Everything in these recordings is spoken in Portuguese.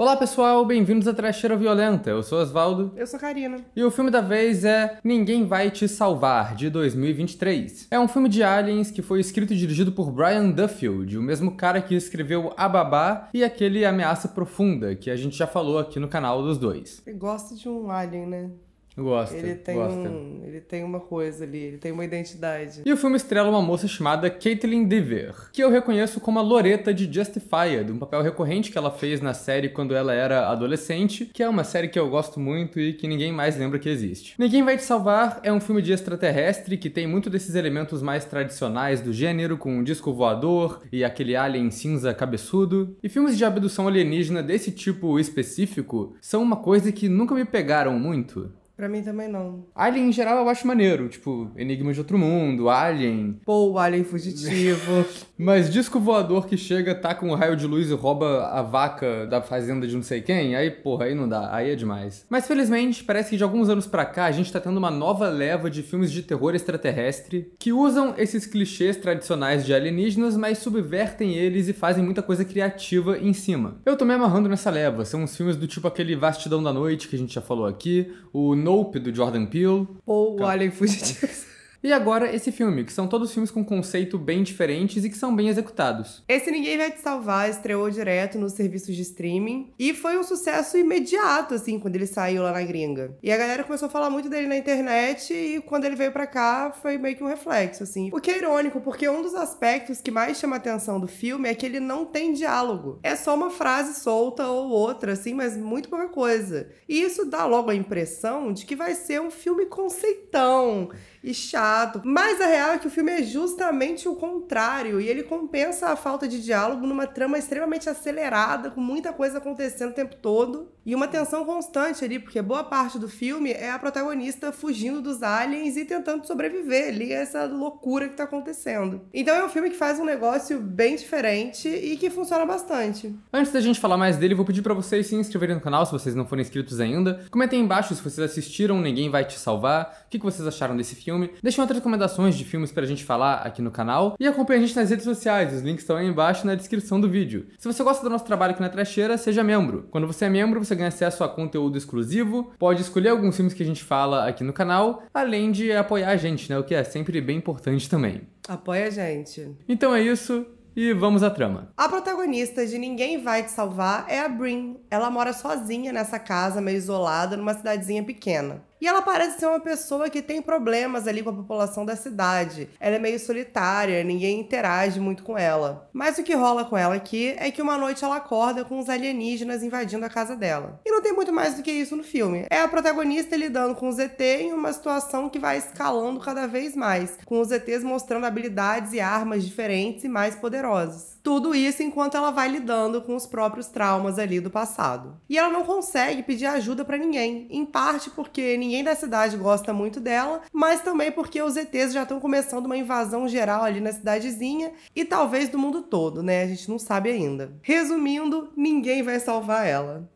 Olá pessoal, bem-vindos a Trecheira Violenta. Eu sou Oswaldo. Eu sou Karina. E o filme da vez é Ninguém Vai Te Salvar, de 2023. É um filme de aliens que foi escrito e dirigido por Brian Duffield, o mesmo cara que escreveu Ababá e aquele Ameaça Profunda, que a gente já falou aqui no canal dos dois. Eu gosta de um alien, né? Gosta. Ele tem, gosta. Um, ele tem uma coisa ali, ele tem uma identidade. E o filme estrela uma moça chamada Caitlin Dever, que eu reconheço como a Loreta de Justified, um papel recorrente que ela fez na série quando ela era adolescente, que é uma série que eu gosto muito e que ninguém mais lembra que existe. Ninguém Vai Te Salvar é um filme de extraterrestre que tem muito desses elementos mais tradicionais do gênero, com um disco voador e aquele alien cinza cabeçudo. E filmes de abdução alienígena desse tipo específico são uma coisa que nunca me pegaram muito. Pra mim também não. Alien em geral eu acho maneiro, tipo, Enigmas de Outro Mundo, Alien. Pô, Alien Fugitivo. Mas disco voador que chega, tá com um raio de luz e rouba a vaca da fazenda de não sei quem, aí porra, aí não dá, aí é demais. Mas felizmente, parece que de alguns anos pra cá a gente tá tendo uma nova leva de filmes de terror extraterrestre que usam esses clichês tradicionais de alienígenas, mas subvertem eles e fazem muita coisa criativa em cima. Eu tô me amarrando nessa leva, são uns filmes do tipo aquele Vastidão da Noite que a gente já falou aqui, o Nope do Jordan Peele. Ou Cal... Alien Fugitivo. E agora esse filme, que são todos filmes com conceito bem diferentes e que são bem executados. Esse Ninguém Vai Te Salvar estreou direto nos serviços de streaming e foi um sucesso imediato, assim, quando ele saiu lá na gringa. E a galera começou a falar muito dele na internet e quando ele veio para cá foi meio que um reflexo, assim. O que é irônico, porque um dos aspectos que mais chama a atenção do filme é que ele não tem diálogo. É só uma frase solta ou outra, assim, mas muito pouca coisa. E isso dá logo a impressão de que vai ser um filme conceitão e chato. Mas a real é que o filme é justamente o contrário e ele compensa a falta de diálogo numa trama extremamente acelerada, com muita coisa acontecendo o tempo todo e uma tensão constante ali, porque boa parte do filme é a protagonista fugindo dos aliens e tentando sobreviver ali a essa loucura que tá acontecendo. Então é um filme que faz um negócio bem diferente e que funciona bastante. Antes da gente falar mais dele, vou pedir para vocês se inscreverem no canal se vocês não forem inscritos ainda. Comentem embaixo se vocês assistiram Ninguém Vai Te Salvar, o que, que vocês acharam desse filme filme, deixem outras recomendações de filmes pra gente falar aqui no canal e acompanhe a gente nas redes sociais, os links estão aí embaixo na descrição do vídeo. Se você gosta do nosso trabalho aqui na Trecheira, seja membro. Quando você é membro, você ganha acesso a conteúdo exclusivo, pode escolher alguns filmes que a gente fala aqui no canal, além de apoiar a gente, né? O que é sempre bem importante também. Apoia a gente. Então é isso. E vamos à trama. A protagonista de Ninguém Vai Te Salvar é a Brin. Ela mora sozinha nessa casa, meio isolada, numa cidadezinha pequena. E ela parece ser uma pessoa que tem problemas ali com a população da cidade. Ela é meio solitária, ninguém interage muito com ela. Mas o que rola com ela aqui é que uma noite ela acorda com os alienígenas invadindo a casa dela. E não tem muito mais do que isso no filme. É a protagonista lidando com o ZT em uma situação que vai escalando cada vez mais, com os ETs mostrando habilidades e armas diferentes e mais poderosas. Tudo isso enquanto ela vai lidando com os próprios traumas ali do passado. E ela não consegue pedir ajuda para ninguém, em parte porque ninguém da cidade gosta muito dela, mas também porque os ETs já estão começando uma invasão geral ali na cidadezinha e talvez do mundo todo, né? A gente não sabe ainda. Resumindo, ninguém vai salvar ela.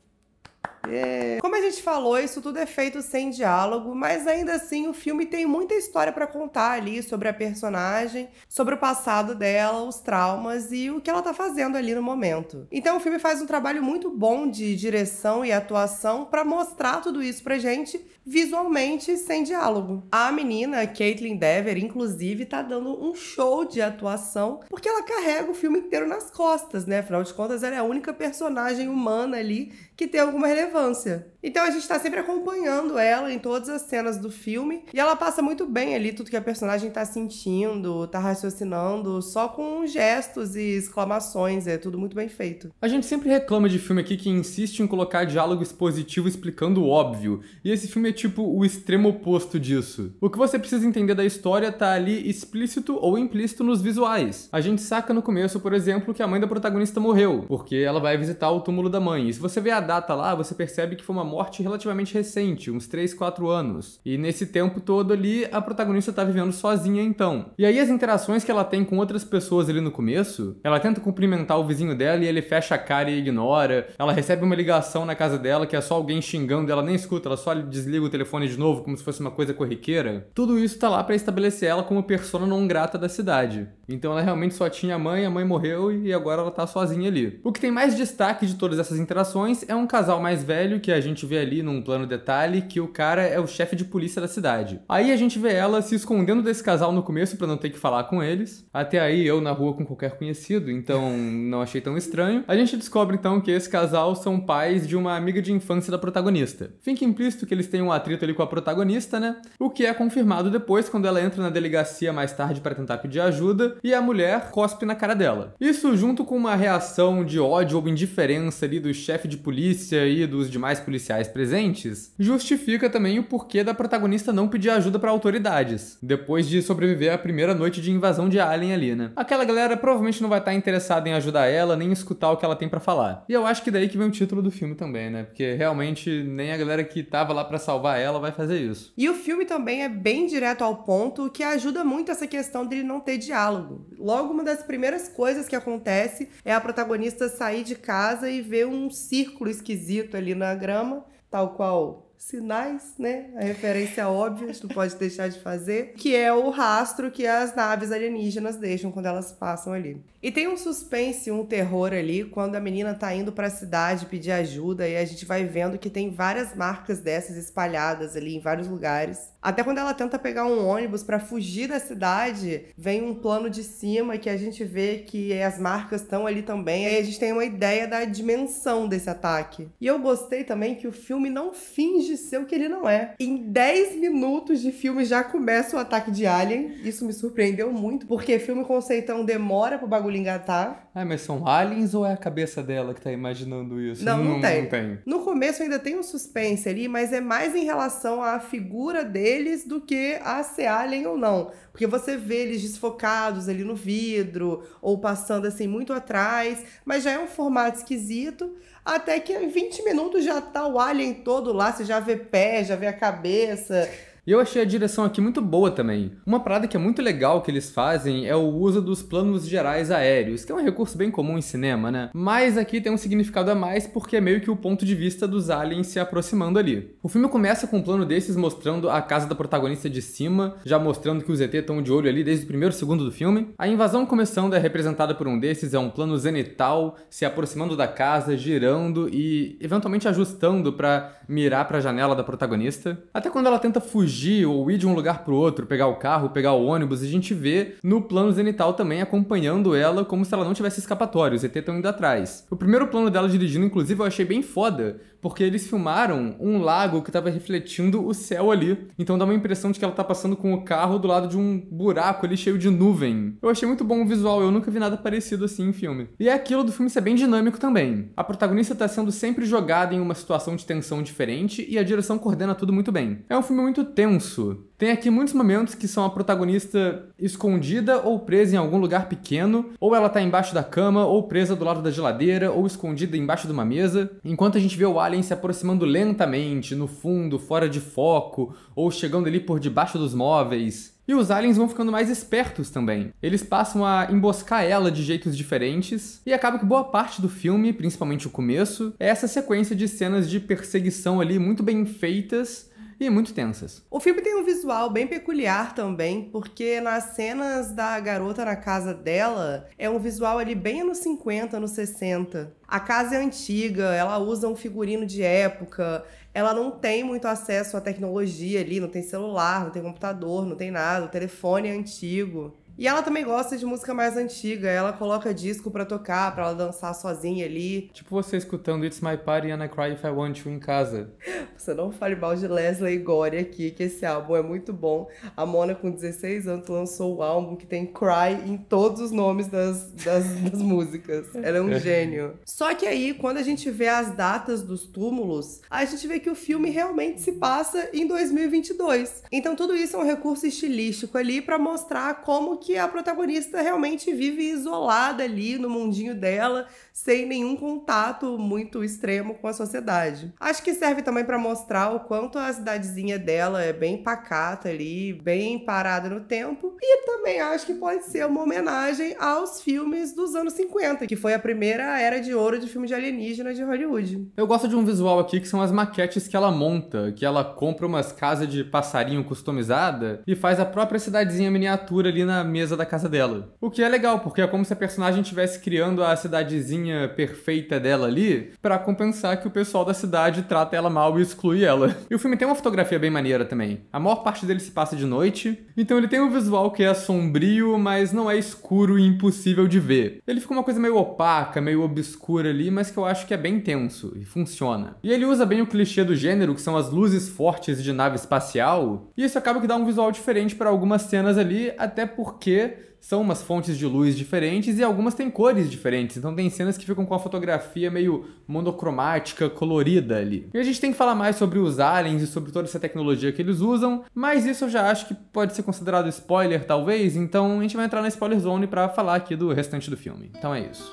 É, como a gente falou, isso tudo é feito sem diálogo, mas ainda assim o filme tem muita história para contar ali sobre a personagem, sobre o passado dela, os traumas e o que ela tá fazendo ali no momento. Então o filme faz um trabalho muito bom de direção e atuação para mostrar tudo isso pra gente visualmente sem diálogo. A menina, Caitlin Dever, inclusive, tá dando um show de atuação, porque ela carrega o filme inteiro nas costas, né? Afinal de contas, ela é a única personagem humana ali que tem alguma relevância relevância. Então a gente tá sempre acompanhando ela em todas as cenas do filme e ela passa muito bem ali tudo que a personagem tá sentindo, tá raciocinando, só com gestos e exclamações, é tudo muito bem feito. A gente sempre reclama de filme aqui que insiste em colocar diálogo expositivo explicando o óbvio, e esse filme é tipo o extremo oposto disso. O que você precisa entender da história tá ali explícito ou implícito nos visuais. A gente saca no começo, por exemplo, que a mãe da protagonista morreu, porque ela vai visitar o túmulo da mãe. E se você vê a data lá, você percebe que foi uma morte relativamente recente, uns 3, 4 anos. E nesse tempo todo ali, a protagonista tá vivendo sozinha então. E aí as interações que ela tem com outras pessoas ali no começo, ela tenta cumprimentar o vizinho dela e ele fecha a cara e ignora. Ela recebe uma ligação na casa dela que é só alguém xingando, ela nem escuta, ela só desliga o telefone de novo como se fosse uma coisa corriqueira. Tudo isso tá lá para estabelecer ela como persona não grata da cidade. Então ela realmente só tinha a mãe, a mãe morreu e agora ela tá sozinha ali. O que tem mais destaque de todas essas interações é um casal mais velho que a gente vê ali num plano detalhe que o cara é o chefe de polícia da cidade. Aí a gente vê ela se escondendo desse casal no começo para não ter que falar com eles. Até aí eu na rua com qualquer conhecido, então não achei tão estranho. A gente descobre então que esse casal são pais de uma amiga de infância da protagonista. Fica implícito que eles têm um atrito ali com a protagonista, né? O que é confirmado depois quando ela entra na delegacia mais tarde para tentar pedir ajuda e a mulher cospe na cara dela. Isso junto com uma reação de ódio ou indiferença ali do chefe de polícia e dos demais policiais presentes, justifica também o porquê da protagonista não pedir ajuda para autoridades, depois de sobreviver à primeira noite de invasão de Alien ali, né? Aquela galera provavelmente não vai estar tá interessada em ajudar ela, nem escutar o que ela tem para falar. E eu acho que daí que vem o título do filme também, né? Porque realmente nem a galera que tava lá para salvar ela vai fazer isso. E o filme também é bem direto ao ponto, que ajuda muito essa questão dele não ter diálogo Logo, uma das primeiras coisas que acontece é a protagonista sair de casa e ver um círculo esquisito ali na grama, tal qual sinais, né? A referência óbvia, tu pode deixar de fazer, que é o rastro que as naves alienígenas deixam quando elas passam ali. E tem um suspense, um terror ali quando a menina tá indo para a cidade pedir ajuda e a gente vai vendo que tem várias marcas dessas espalhadas ali em vários lugares. Até quando ela tenta pegar um ônibus para fugir da cidade, vem um plano de cima que a gente vê que as marcas estão ali também. Aí a gente tem uma ideia da dimensão desse ataque. E eu gostei também que o filme não finge ser o que ele não é. Em 10 minutos de filme já começa o ataque de alien. Isso me surpreendeu muito, porque filme conceitão demora pro bagulho Paula engatar. Ah, é, mas são aliens ou é a cabeça dela que tá imaginando isso? Não, não, não, hum, tem. não tem. No começo ainda tem um suspense ali, mas é mais em relação à figura deles do que a ser alien ou não. Porque você vê eles desfocados ali no vidro, ou passando assim muito atrás, mas já é um formato esquisito. Até que em 20 minutos já tá o alien todo lá, você já vê pé, já vê a cabeça. E eu achei a direção aqui muito boa também. Uma parada que é muito legal que eles fazem é o uso dos planos gerais aéreos, que é um recurso bem comum em cinema, né? Mas aqui tem um significado a mais porque é meio que o ponto de vista dos aliens se aproximando ali. O filme começa com um plano desses mostrando a casa da protagonista de cima, já mostrando que os ET estão de olho ali desde o primeiro segundo do filme. A invasão começando é representada por um desses, é um plano zenital se aproximando da casa, girando e eventualmente ajustando para mirar para a janela da protagonista. Até quando ela tenta fugir fugir ou ir de um lugar para outro, pegar o carro, pegar o ônibus, a gente vê no plano zenital também acompanhando ela como se ela não tivesse escapatório, os ET estão indo atrás. O primeiro plano dela dirigindo, inclusive, eu achei bem foda, porque eles filmaram um lago que estava refletindo o céu ali. Então dá uma impressão de que ela tá passando com o carro do lado de um buraco ali cheio de nuvem. Eu achei muito bom o visual, eu nunca vi nada parecido assim em filme. E é aquilo do filme ser bem dinâmico também. A protagonista tá sendo sempre jogada em uma situação de tensão diferente e a direção coordena tudo muito bem. É um filme muito tenso tenso. Tem aqui muitos momentos que são a protagonista escondida ou presa em algum lugar pequeno, ou ela tá embaixo da cama, ou presa do lado da geladeira, ou escondida embaixo de uma mesa, enquanto a gente vê o alien se aproximando lentamente, no fundo, fora de foco, ou chegando ali por debaixo dos móveis. E os aliens vão ficando mais espertos também. Eles passam a emboscar ela de jeitos diferentes, e acaba que boa parte do filme, principalmente o começo, é essa sequência de cenas de perseguição ali muito bem feitas, e muito tensas. O filme tem um visual bem peculiar também, porque nas cenas da garota na casa dela, é um visual ali bem anos 50, anos 60. A casa é antiga, ela usa um figurino de época, ela não tem muito acesso à tecnologia ali, não tem celular, não tem computador, não tem nada, o telefone é antigo. E ela também gosta de música mais antiga. Ela coloca disco pra tocar, pra ela dançar sozinha ali. Tipo você escutando It's My Party and I Cry If I Want You em casa. Você não fale mal de Leslie Gore aqui, que esse álbum é muito bom. A Mona, com 16 anos, lançou o um álbum que tem Cry em todos os nomes das, das, das músicas. Ela é um gênio. Só que aí, quando a gente vê as datas dos túmulos, a gente vê que o filme realmente se passa em 2022. Então tudo isso é um recurso estilístico ali para mostrar como que que a protagonista realmente vive isolada ali no mundinho dela, sem nenhum contato muito extremo com a sociedade. Acho que serve também para mostrar o quanto a cidadezinha dela é bem pacata ali, bem parada no tempo, e também acho que pode ser uma homenagem aos filmes dos anos 50, que foi a primeira era de ouro de filme de alienígena de Hollywood. Eu gosto de um visual aqui que são as maquetes que ela monta, que ela compra umas casas de passarinho customizada e faz a própria cidadezinha miniatura ali na mesa mesa da casa dela. O que é legal, porque é como se a personagem estivesse criando a cidadezinha perfeita dela ali para compensar que o pessoal da cidade trata ela mal e exclui ela. E o filme tem uma fotografia bem maneira também. A maior parte dele se passa de noite, então ele tem um visual que é sombrio, mas não é escuro e impossível de ver. Ele fica uma coisa meio opaca, meio obscura ali, mas que eu acho que é bem tenso e funciona. E ele usa bem o clichê do gênero, que são as luzes fortes de nave espacial, e isso acaba que dá um visual diferente para algumas cenas ali, até porque porque são umas fontes de luz diferentes e algumas têm cores diferentes. Então tem cenas que ficam com a fotografia meio monocromática, colorida ali. E a gente tem que falar mais sobre os aliens e sobre toda essa tecnologia que eles usam, mas isso eu já acho que pode ser considerado spoiler talvez, então a gente vai entrar na spoiler zone para falar aqui do restante do filme. Então é isso.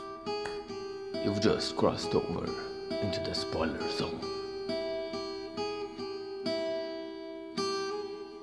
You've just crossed over into the spoiler zone.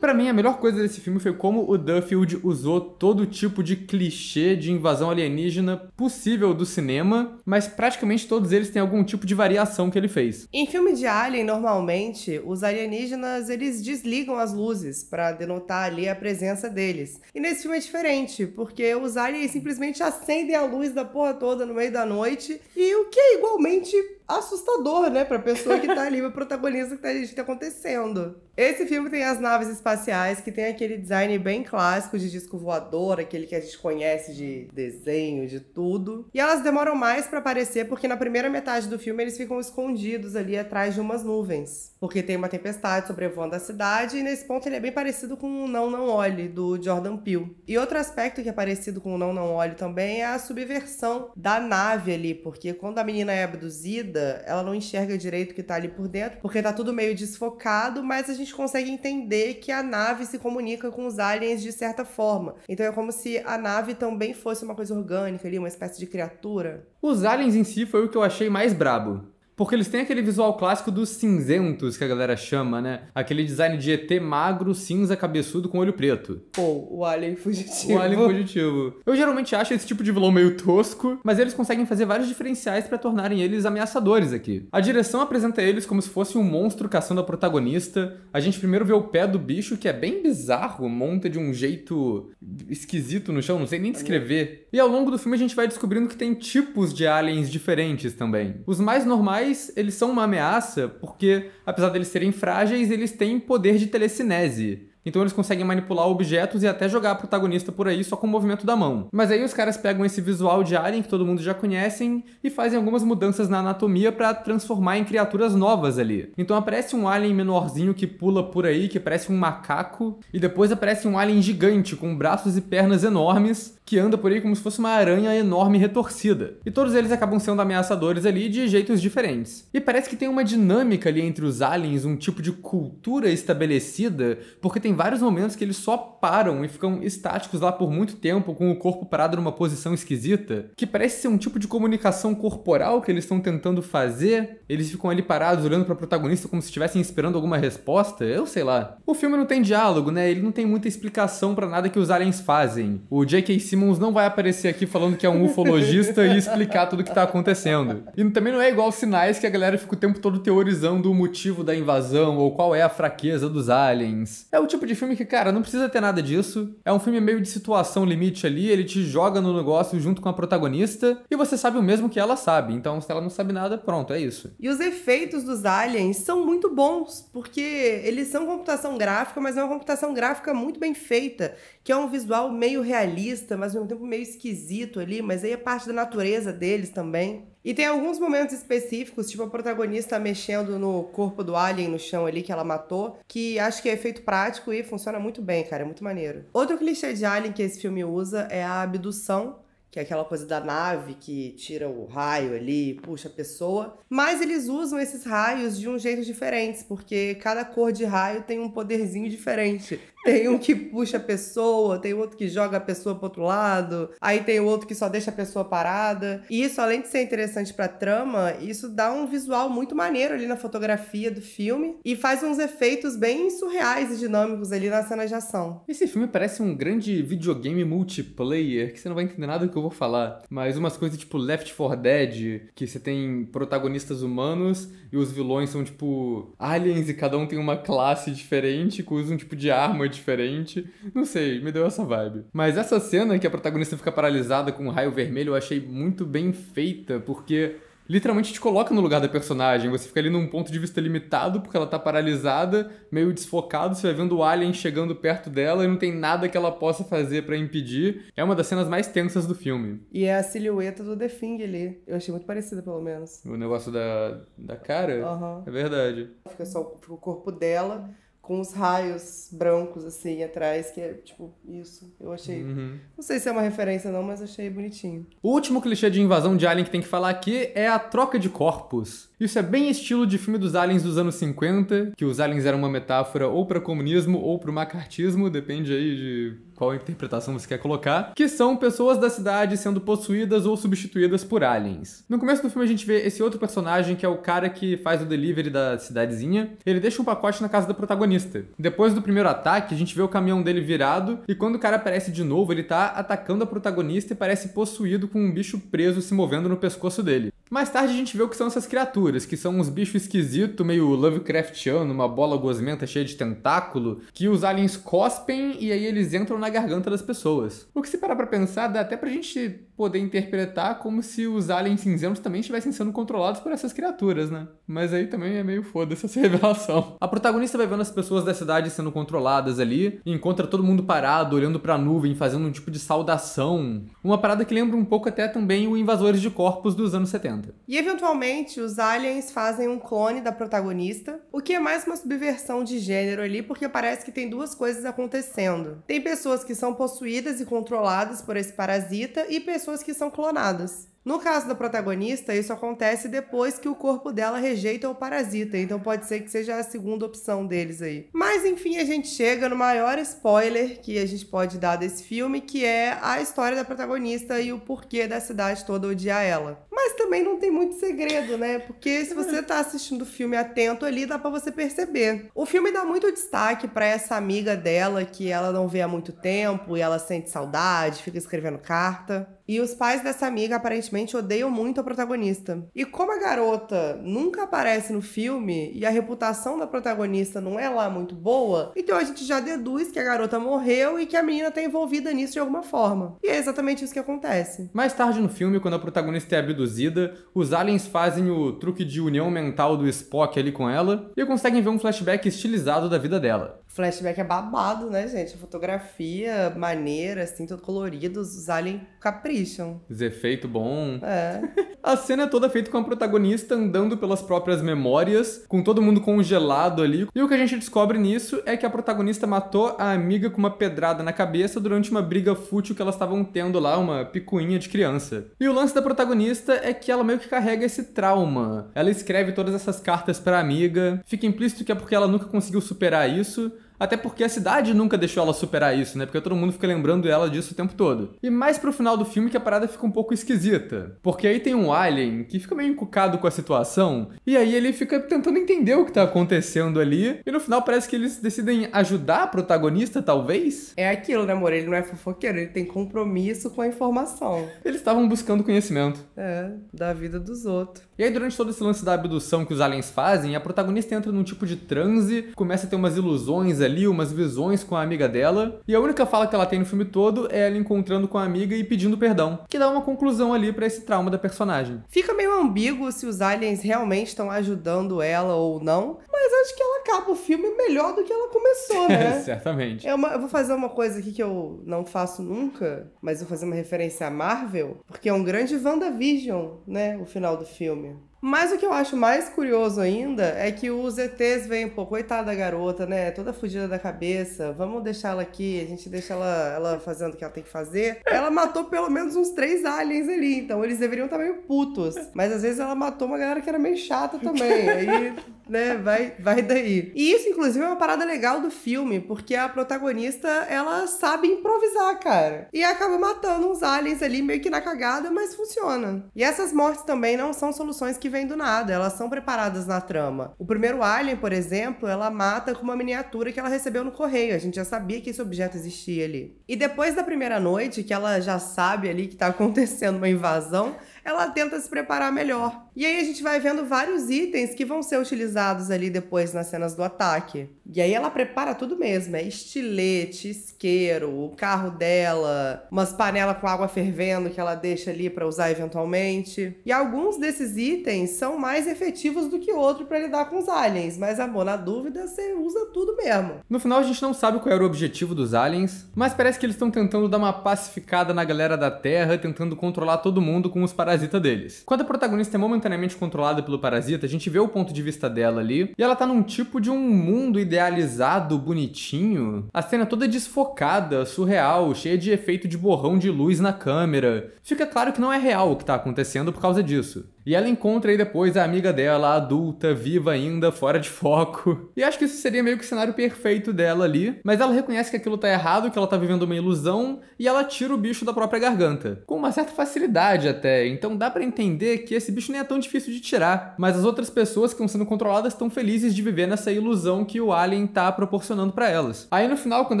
Para mim, a melhor coisa desse filme foi como o Duffield usou todo tipo de clichê de invasão alienígena possível do cinema, mas praticamente todos eles têm algum tipo de variação que ele fez. Em filme de alien, normalmente, os alienígenas eles desligam as luzes para denotar ali a presença deles. E nesse filme é diferente, porque os aliens simplesmente acendem a luz da porra toda no meio da noite, e o que é igualmente assustador, né? Pra pessoa que tá ali, o protagonista que tá, que tá acontecendo. Esse filme tem as naves espaciais, que tem aquele design bem clássico de disco voador, aquele que a gente conhece de desenho, de tudo. E elas demoram mais para aparecer, porque na primeira metade do filme eles ficam escondidos ali atrás de umas nuvens. Porque tem uma tempestade sobrevoando a cidade, e nesse ponto ele é bem parecido com o Não Não Olhe, do Jordan Peele. E outro aspecto que é parecido com o Não Não Olhe também é a subversão da nave ali, porque quando a menina é abduzida, ela não enxerga direito o que tá ali por dentro, porque tá tudo meio desfocado, mas a gente consegue entender que a nave se comunica com os aliens de certa forma. Então é como se a nave também fosse uma coisa orgânica ali, uma espécie de criatura. Os aliens em si foi o que eu achei mais brabo. Porque eles têm aquele visual clássico dos cinzentos que a galera chama, né? Aquele design de ET magro, cinza, cabeçudo com olho preto. Ou o Alien Fugitivo. O Alien Fugitivo. Eu geralmente acho esse tipo de vilão meio tosco, mas eles conseguem fazer vários diferenciais para tornarem eles ameaçadores aqui. A direção apresenta eles como se fosse um monstro caçando a protagonista. A gente primeiro vê o pé do bicho, que é bem bizarro, monta de um jeito esquisito no chão, não sei nem descrever. E ao longo do filme a gente vai descobrindo que tem tipos de aliens diferentes também. Os mais normais, eles são uma ameaça porque, apesar deles serem frágeis, eles têm poder de telecinese. Então eles conseguem manipular objetos e até jogar a protagonista por aí só com o movimento da mão. Mas aí os caras pegam esse visual de Alien que todo mundo já conhece e fazem algumas mudanças na anatomia para transformar em criaturas novas ali. Então aparece um alien menorzinho que pula por aí, que parece um macaco, e depois aparece um alien gigante com braços e pernas enormes que anda por aí como se fosse uma aranha enorme retorcida. E todos eles acabam sendo ameaçadores ali de jeitos diferentes. E parece que tem uma dinâmica ali entre os aliens, um tipo de cultura estabelecida, porque tem tem vários momentos que eles só param e ficam estáticos lá por muito tempo, com o corpo parado numa posição esquisita, que parece ser um tipo de comunicação corporal que eles estão tentando fazer. Eles ficam ali parados olhando para o protagonista como se estivessem esperando alguma resposta, eu sei lá. O filme não tem diálogo, né? Ele não tem muita explicação para nada que os aliens fazem. O J.K. Simmons não vai aparecer aqui falando que é um ufologista e explicar tudo o que tá acontecendo. E também não é igual sinais que a galera fica o tempo todo teorizando o motivo da invasão ou qual é a fraqueza dos aliens. É o tipo tipo de filme que, cara, não precisa ter nada disso. É um filme meio de situação limite ali, ele te joga no negócio junto com a protagonista e você sabe o mesmo que ela sabe. Então, se ela não sabe nada, pronto, é isso. E os efeitos dos aliens são muito bons, porque eles são computação gráfica, mas é uma computação gráfica muito bem feita, que é um visual meio realista, mas ao mesmo tempo meio esquisito ali, mas aí é parte da natureza deles também. E tem alguns momentos específicos, tipo a protagonista mexendo no corpo do alien no chão ali que ela matou, que acho que é efeito prático e funciona muito bem, cara, é muito maneiro. Outro clichê de alien que esse filme usa é a abdução, que é aquela coisa da nave que tira o raio ali, puxa a pessoa. Mas eles usam esses raios de um jeito diferente, porque cada cor de raio tem um poderzinho diferente. Tem um que puxa a pessoa, tem outro que joga a pessoa pro outro lado, aí tem outro que só deixa a pessoa parada. E isso, além de ser interessante pra trama, isso dá um visual muito maneiro ali na fotografia do filme e faz uns efeitos bem surreais e dinâmicos ali na cena de ação. Esse filme parece um grande videogame multiplayer, que você não vai entender nada do que eu vou falar, mas umas coisas tipo Left 4 Dead, que você tem protagonistas humanos e os vilões são tipo aliens e cada um tem uma classe diferente, que usa um tipo de arma diferente. Não sei, me deu essa vibe. Mas essa cena que a protagonista fica paralisada com um raio vermelho, eu achei muito bem feita, porque literalmente te coloca no lugar da personagem. Você fica ali num ponto de vista limitado, porque ela tá paralisada, meio desfocado, você vai vendo o alien chegando perto dela e não tem nada que ela possa fazer para impedir. É uma das cenas mais tensas do filme. E é a silhueta do The Thing ali. Eu achei muito parecida, pelo menos. O negócio da, da cara? Uhum. É verdade. Fica só fica o corpo dela com os raios brancos assim atrás, que é tipo isso. Eu achei. Uhum. Não sei se é uma referência não, mas achei bonitinho. O último clichê de invasão de alien que tem que falar aqui é a troca de corpos. Isso é bem estilo de filme dos aliens dos anos 50, que os aliens eram uma metáfora ou para comunismo ou para o macartismo, depende aí de qual interpretação você quer colocar, que são pessoas da cidade sendo possuídas ou substituídas por aliens. No começo do filme a gente vê esse outro personagem que é o cara que faz o delivery da cidadezinha. Ele deixa um pacote na casa da protagonista. Depois do primeiro ataque, a gente vê o caminhão dele virado e quando o cara aparece de novo, ele tá atacando a protagonista e parece possuído com um bicho preso se movendo no pescoço dele. Mais tarde a gente vê o que são essas criaturas criaturas, que são uns bichos esquisitos, meio Lovecraftiano, uma bola gosmenta cheia de tentáculo, que os aliens cospem e aí eles entram na garganta das pessoas. O que se parar pra pensar, dá até pra gente poder interpretar como se os aliens cinzentos também estivessem sendo controlados por essas criaturas, né? Mas aí também é meio foda essa revelação. A protagonista vai vendo as pessoas da cidade sendo controladas ali e encontra todo mundo parado, olhando pra nuvem, fazendo um tipo de saudação. Uma parada que lembra um pouco até também o Invasores de Corpos dos anos 70. E eventualmente os aliens fazem um clone da protagonista, o que é mais uma subversão de gênero ali, porque parece que tem duas coisas acontecendo. Tem pessoas que são possuídas e controladas por esse parasita e pessoas pessoas que são clonadas. No caso da protagonista, isso acontece depois que o corpo dela rejeita o parasita, então pode ser que seja a segunda opção deles aí. Mas enfim, a gente chega no maior spoiler que a gente pode dar desse filme, que é a história da protagonista e o porquê da cidade toda odiar ela. Mas também não tem muito segredo, né? Porque se você tá assistindo o filme atento ali, dá para você perceber. O filme dá muito destaque para essa amiga dela que ela não vê há muito tempo e ela sente saudade, fica escrevendo carta. E os pais dessa amiga aparentemente odeiam muito a protagonista. E como a garota nunca aparece no filme e a reputação da protagonista não é lá muito boa, então a gente já deduz que a garota morreu e que a menina tá envolvida nisso de alguma forma. E é exatamente isso que acontece. Mais tarde no filme, quando a protagonista é abduzida, os aliens fazem o truque de união mental do Spock ali com ela e conseguem ver um flashback estilizado da vida dela. Flashback é babado, né, gente? A fotografia maneira, assim, todo colorido, os aliens capricham. Os efeitos bom. É. a cena é toda feita com a protagonista andando pelas próprias memórias, com todo mundo congelado ali. E o que a gente descobre nisso é que a protagonista matou a amiga com uma pedrada na cabeça durante uma briga fútil que elas estavam tendo lá, uma picuinha de criança. E o lance da protagonista é que ela meio que carrega esse trauma. Ela escreve todas essas cartas pra amiga, fica implícito que é porque ela nunca conseguiu superar isso até porque a cidade nunca deixou ela superar isso, né? Porque todo mundo fica lembrando ela disso o tempo todo. E mais pro final do filme que a parada fica um pouco esquisita, porque aí tem um alien que fica meio encucado com a situação, e aí ele fica tentando entender o que tá acontecendo ali, e no final parece que eles decidem ajudar a protagonista, talvez. É aquilo, né, amor? Ele não é fofoqueiro, ele tem compromisso com a informação. Eles estavam buscando conhecimento. É, da vida dos outros. E aí, durante todo esse lance da abdução que os aliens fazem, a protagonista entra num tipo de transe, começa a ter umas ilusões ali ali, umas visões com a amiga dela. E a única fala que ela tem no filme todo é ela encontrando com a amiga e pedindo perdão, que dá uma conclusão ali para esse trauma da personagem. Fica meio ambíguo se os aliens realmente estão ajudando ela ou não, mas acho que ela acaba o filme melhor do que ela começou, né? É, certamente. É uma, eu vou fazer uma coisa aqui que eu não faço nunca, mas vou fazer uma referência à Marvel, porque é um grande WandaVision, né? O final do filme. Mas o que eu acho mais curioso ainda é que os ETs vêm, pô, coitada da garota, né? Toda fodida da cabeça. Vamos deixar ela aqui, a gente deixa ela, ela fazendo o que ela tem que fazer. Ela matou pelo menos uns três aliens ali, então eles deveriam estar meio putos. Mas às vezes ela matou uma galera que era meio chata também. Aí, né, vai, vai daí. E isso, inclusive, é uma parada legal do filme, porque a protagonista, ela sabe improvisar, cara. E acaba matando uns aliens ali, meio que na cagada, mas funciona. E essas mortes também não são soluções que vem do nada, elas são preparadas na trama. O primeiro Alien, por exemplo, ela mata com uma miniatura que ela recebeu no correio. A gente já sabia que esse objeto existia ali. E depois da primeira noite, que ela já sabe ali que tá acontecendo uma invasão, ela tenta se preparar melhor. E aí a gente vai vendo vários itens que vão ser utilizados ali depois nas cenas do ataque. E aí ela prepara tudo mesmo, é estilete, isqueiro, o carro dela, umas panelas com água fervendo que ela deixa ali para usar eventualmente. E alguns desses itens são mais efetivos do que outro para lidar com os aliens, mas amor, na dúvida você usa tudo mesmo. No final a gente não sabe qual era o objetivo dos aliens, mas parece que eles estão tentando dar uma pacificada na galera da Terra, tentando controlar todo mundo com os para parasita deles. Quando a protagonista é momentaneamente controlada pelo parasita, a gente vê o ponto de vista dela ali, e ela tá num tipo de um mundo idealizado, bonitinho. A cena toda é desfocada, surreal, cheia de efeito de borrão de luz na câmera. Fica claro que não é real o que tá acontecendo por causa disso. E ela encontra aí depois a amiga dela, adulta, viva ainda, fora de foco. E acho que isso seria meio que o cenário perfeito dela ali. Mas ela reconhece que aquilo tá errado, que ela tá vivendo uma ilusão, e ela tira o bicho da própria garganta. Com uma certa facilidade até. Então dá para entender que esse bicho nem é tão difícil de tirar. Mas as outras pessoas que estão sendo controladas estão felizes de viver nessa ilusão que o alien tá proporcionando para elas. Aí no final, quando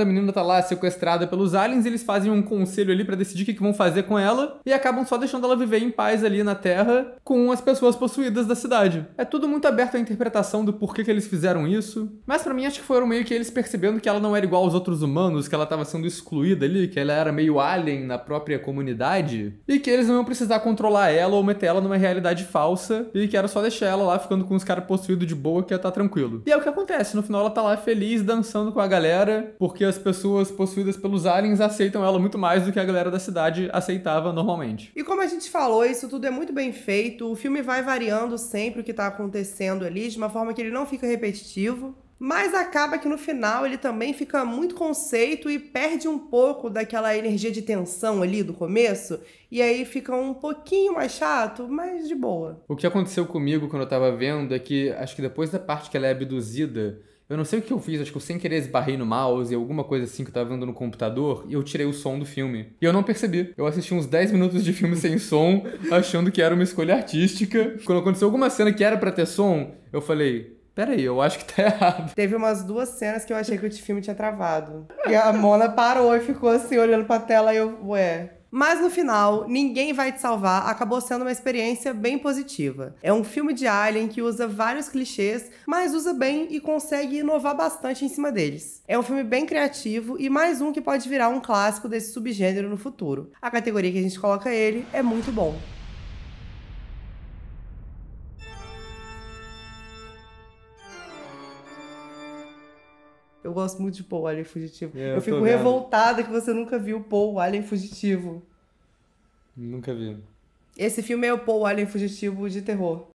a menina tá lá sequestrada pelos aliens, eles fazem um conselho ali para decidir o que, que vão fazer com ela e acabam só deixando ela viver em paz ali na Terra com as pessoas possuídas da cidade. É tudo muito aberto à interpretação do porquê que eles fizeram isso, mas para mim acho que foram meio que eles percebendo que ela não era igual aos outros humanos, que ela estava sendo excluída ali, que ela era meio alien na própria comunidade, e que eles não iam precisar controlar ela ou meter ela numa realidade falsa, e que era só deixar ela lá ficando com os caras possuídos de boa que ia estar tá tranquilo. E é o que acontece, no final ela tá lá feliz dançando com a galera, porque as pessoas possuídas pelos aliens aceitam ela muito mais do que a galera da cidade aceitava normalmente. E como a gente falou, isso tudo é muito bem feito o filme vai variando sempre o que está acontecendo ali, de uma forma que ele não fica repetitivo. Mas acaba que no final ele também fica muito conceito e perde um pouco daquela energia de tensão ali do começo. E aí fica um pouquinho mais chato, mas de boa. O que aconteceu comigo quando eu tava vendo é que acho que depois da parte que ela é abduzida, eu não sei o que eu fiz, acho que eu sem querer esbarrei no mouse, alguma coisa assim que eu tava vendo no computador, e eu tirei o som do filme. E eu não percebi. Eu assisti uns 10 minutos de filme sem som, achando que era uma escolha artística. Quando aconteceu alguma cena que era para ter som, eu falei, Peraí, eu acho que tá errado. Teve umas duas cenas que eu achei que o filme tinha travado. E a Mona parou e ficou assim, olhando pra tela, e eu, ué, mas no final, Ninguém Vai Te Salvar acabou sendo uma experiência bem positiva. É um filme de Alien que usa vários clichês, mas usa bem e consegue inovar bastante em cima deles. É um filme bem criativo e mais um que pode virar um clássico desse subgênero no futuro. A categoria que a gente coloca ele é muito bom. Eu gosto muito de Paul, Alien Fugitivo. É, eu, eu fico revoltada que você nunca viu Paul, Alien Fugitivo. Nunca vi. Esse filme é o Paul, Alien Fugitivo de terror.